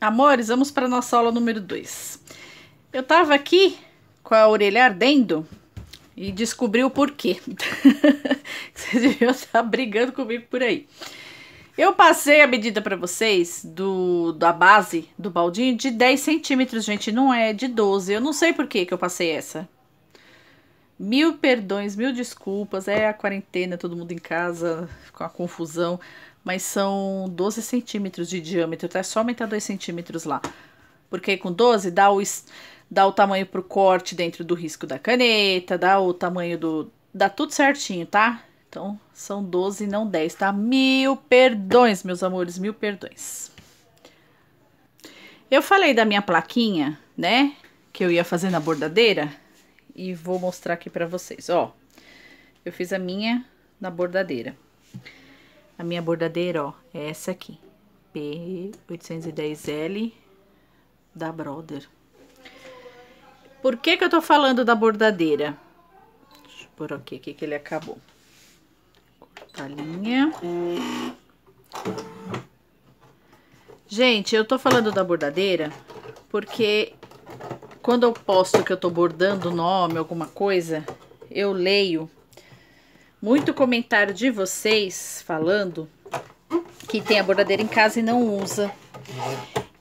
Amores, vamos para nossa aula número 2. Eu estava aqui com a orelha ardendo e descobri o porquê. vocês deviam estar brigando comigo por aí. Eu passei a medida para vocês do, da base do baldinho de 10 centímetros, gente, não é de 12. Eu não sei por que, que eu passei essa. Mil perdões, mil desculpas, é a quarentena, todo mundo em casa, com a confusão mas são 12 centímetros de diâmetro, tá? É só aumentar 2 centímetros lá. Porque com 12 dá o, dá o tamanho pro corte dentro do risco da caneta, dá o tamanho do... Dá tudo certinho, tá? Então, são 12 não 10, tá? Mil perdões, meus amores, mil perdões. Eu falei da minha plaquinha, né? Que eu ia fazer na bordadeira. E vou mostrar aqui pra vocês, ó. Eu fiz a minha na bordadeira a minha bordadeira, ó, é essa aqui, P810L da Brother. Por que que eu tô falando da bordadeira? Deixa eu pôr aqui, aqui que ele acabou. Cortar a linha. Gente, eu tô falando da bordadeira porque quando eu posto que eu tô bordando o nome, alguma coisa, eu leio muito comentário de vocês falando que tem a bordadeira em casa e não usa.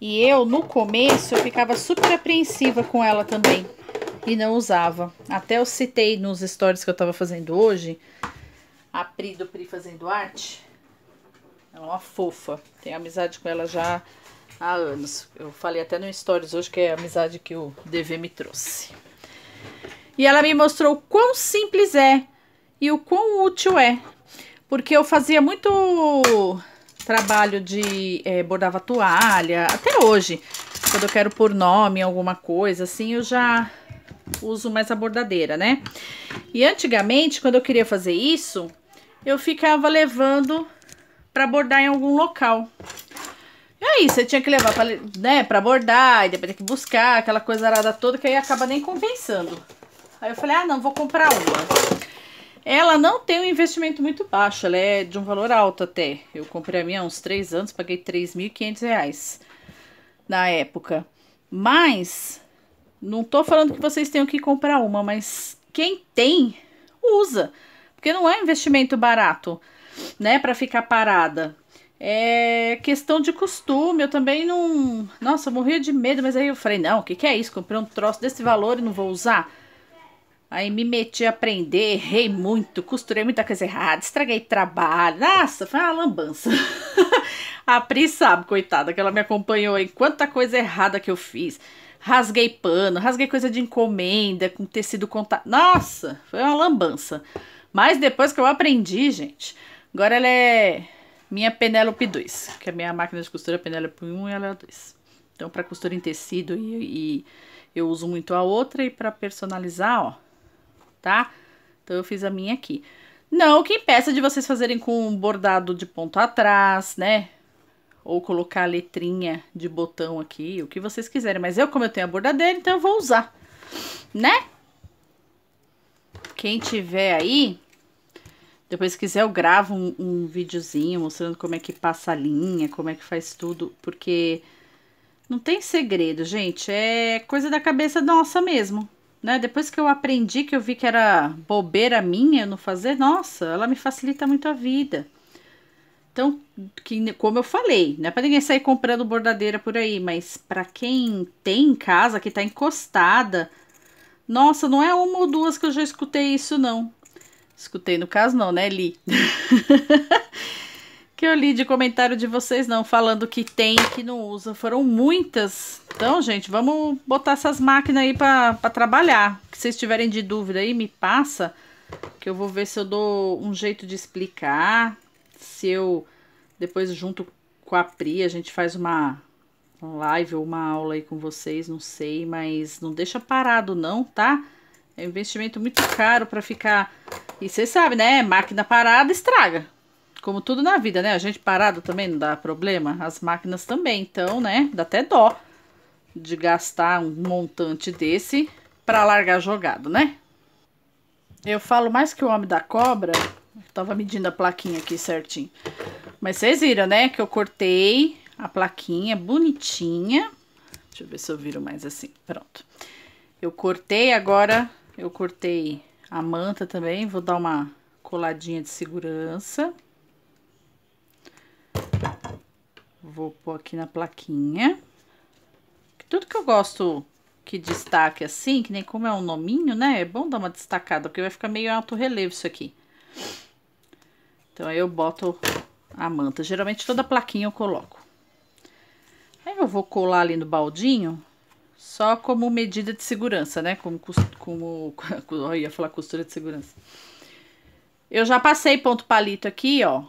E eu, no começo, eu ficava super apreensiva com ela também. E não usava. Até eu citei nos stories que eu tava fazendo hoje, a Pri do Pri Fazendo Arte. Ela é uma fofa. Tenho amizade com ela já há anos. Eu falei até no stories hoje que é a amizade que o DV me trouxe. E ela me mostrou quão simples é e o quão útil é. Porque eu fazia muito trabalho de é, bordava toalha, até hoje. Quando eu quero pôr nome, alguma coisa, assim, eu já uso mais a bordadeira, né? E antigamente, quando eu queria fazer isso, eu ficava levando para bordar em algum local. E aí, você tinha que levar pra, né, pra bordar, e depois ter que buscar, aquela coisa arada toda, que aí acaba nem compensando. Aí eu falei, ah, não, vou comprar uma. Ela não tem um investimento muito baixo, ela é de um valor alto até. Eu comprei a minha há uns três anos, paguei 3.500 reais na época. Mas, não tô falando que vocês tenham que comprar uma, mas quem tem, usa. Porque não é investimento barato, né, para ficar parada. É questão de costume, eu também não... Nossa, eu morria de medo, mas aí eu falei, não, o que, que é isso? Comprei um troço desse valor e não vou usar? Aí me meti a aprender, errei muito, costurei muita coisa errada, estraguei trabalho. Nossa, foi uma lambança. a Pri sabe, coitada, que ela me acompanhou aí. quanta coisa errada que eu fiz. Rasguei pano, rasguei coisa de encomenda, com tecido contato. Nossa, foi uma lambança. Mas depois que eu aprendi, gente, agora ela é minha Penélope 2, que a é minha máquina de costura Penélope 1 e ela é a 2. Então, para costura em tecido e, e eu uso muito a outra e para personalizar, ó, tá? Então eu fiz a minha aqui. Não que impeça de vocês fazerem com um bordado de ponto atrás, né? Ou colocar a letrinha de botão aqui, o que vocês quiserem. Mas eu, como eu tenho a bordadeira, então eu vou usar, né? Quem tiver aí, depois se quiser eu gravo um, um videozinho mostrando como é que passa a linha, como é que faz tudo. Porque não tem segredo, gente. É coisa da cabeça nossa mesmo né? Depois que eu aprendi que eu vi que era bobeira minha no não fazer, nossa, ela me facilita muito a vida. Então, que, como eu falei, não é para ninguém sair comprando bordadeira por aí, mas para quem tem em casa, que está encostada, nossa, não é uma ou duas que eu já escutei isso, não. Escutei no caso, não, né, Li? que eu li de comentário de vocês, não, falando que tem que não usa. Foram muitas. Então, gente, vamos botar essas máquinas aí para trabalhar. Se vocês tiverem de dúvida aí, me passa, que eu vou ver se eu dou um jeito de explicar. Se eu, depois junto com a Pri, a gente faz uma live ou uma aula aí com vocês, não sei. Mas não deixa parado não, tá? É um investimento muito caro para ficar... E vocês sabem, né? Máquina parada estraga como tudo na vida, né? A gente parado também não dá problema, as máquinas também. Então, né, dá até dó de gastar um montante desse para largar jogado, né? Eu falo mais que o homem da cobra, estava tava medindo a plaquinha aqui certinho. Mas vocês viram, né, que eu cortei a plaquinha bonitinha. Deixa eu ver se eu viro mais assim, pronto. Eu cortei agora, eu cortei a manta também, vou dar uma coladinha de segurança. Vou pôr aqui na plaquinha. Tudo que eu gosto que destaque assim, que nem como é um nominho, né? É bom dar uma destacada, porque vai ficar meio alto relevo isso aqui. Então, aí eu boto a manta. Geralmente, toda plaquinha eu coloco. Aí eu vou colar ali no baldinho, só como medida de segurança, né? Como, como, eu ia falar costura de segurança. Eu já passei ponto palito aqui, ó,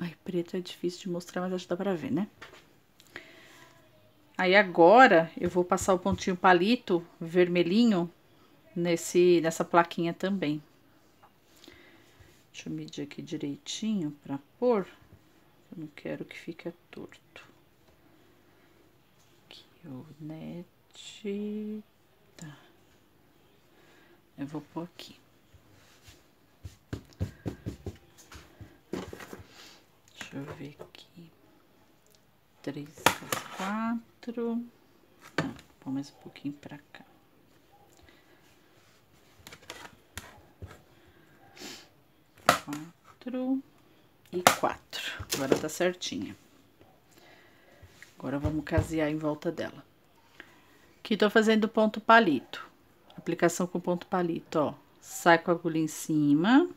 Ai, preto é difícil de mostrar, mas acho que dá pra ver, né? Aí agora eu vou passar o pontinho palito vermelhinho nesse, nessa plaquinha também. Deixa eu medir aqui direitinho pra pôr. Eu não quero que fique torto. Aqui, o net... Tá. Eu vou pôr aqui. Deixa eu ver aqui. Três quatro. Vou mais um pouquinho pra cá. Quatro e quatro. Agora tá certinha. Agora vamos casear em volta dela. Aqui tô fazendo ponto palito. Aplicação com ponto palito, ó. Sai com a agulha em cima.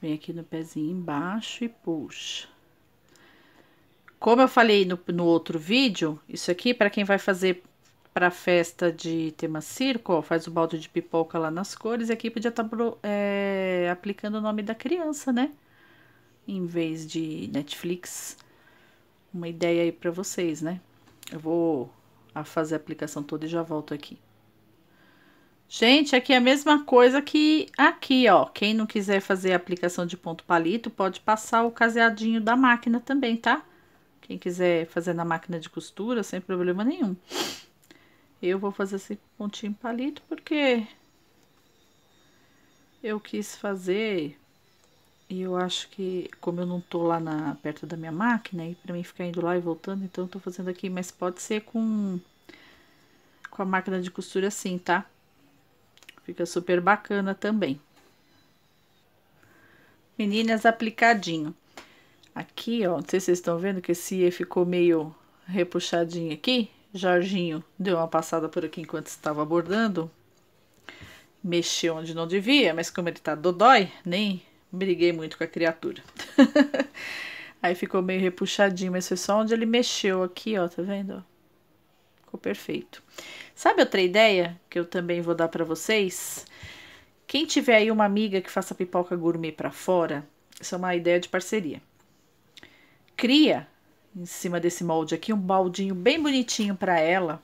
Vem aqui no pezinho embaixo e puxa. Como eu falei no, no outro vídeo, isso aqui para quem vai fazer para festa de tema circo, ó, faz o balde de pipoca lá nas cores, e aqui podia estar tá, é, aplicando o nome da criança, né? Em vez de Netflix. Uma ideia aí para vocês, né? Eu vou fazer a aplicação toda e já volto aqui. Gente, aqui é a mesma coisa que aqui, ó. Quem não quiser fazer a aplicação de ponto palito, pode passar o caseadinho da máquina também, tá? Quem quiser fazer na máquina de costura, sem problema nenhum. Eu vou fazer esse pontinho palito porque eu quis fazer e eu acho que, como eu não tô lá na, perto da minha máquina, e pra mim ficar indo lá e voltando, então eu tô fazendo aqui, mas pode ser com, com a máquina de costura assim, Tá? Fica super bacana também. Meninas, aplicadinho. Aqui, ó, não sei se vocês estão vendo que esse E ficou meio repuxadinho aqui. Jorginho deu uma passada por aqui enquanto estava bordando. Mexeu onde não devia, mas como ele tá dodói, nem briguei muito com a criatura. Aí ficou meio repuxadinho, mas foi só onde ele mexeu aqui, ó, tá vendo? ficou perfeito. Sabe outra ideia que eu também vou dar para vocês? Quem tiver aí uma amiga que faça pipoca gourmet para fora, isso é uma ideia de parceria. Cria em cima desse molde aqui um baldinho bem bonitinho para ela.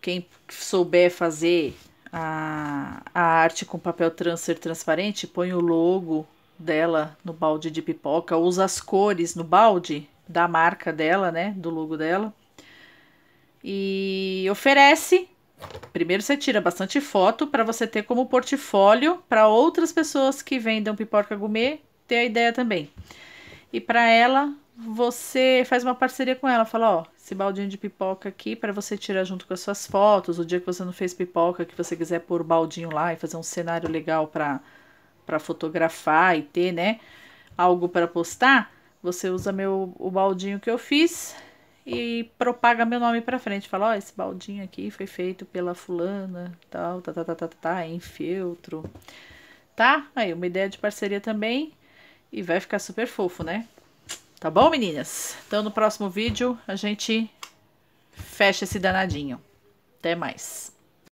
Quem souber fazer a, a arte com papel transfer transparente, põe o logo dela no balde de pipoca, usa as cores no balde da marca dela, né, do logo dela e oferece. Primeiro você tira bastante foto para você ter como portfólio para outras pessoas que vendam pipoca gourmet ter a ideia também. E para ela, você faz uma parceria com ela, fala, ó, esse baldinho de pipoca aqui para você tirar junto com as suas fotos, o dia que você não fez pipoca, que você quiser pôr o baldinho lá e fazer um cenário legal para para fotografar e ter, né, algo para postar, você usa meu o baldinho que eu fiz e propaga meu nome pra frente. Fala, ó, oh, esse baldinho aqui foi feito pela fulana, tal, tá, tá, tá, tá, tá, tá, em é feltro. Tá? Aí, uma ideia de parceria também. E vai ficar super fofo, né? Tá bom, meninas? Então, no próximo vídeo, a gente fecha esse danadinho. Até mais.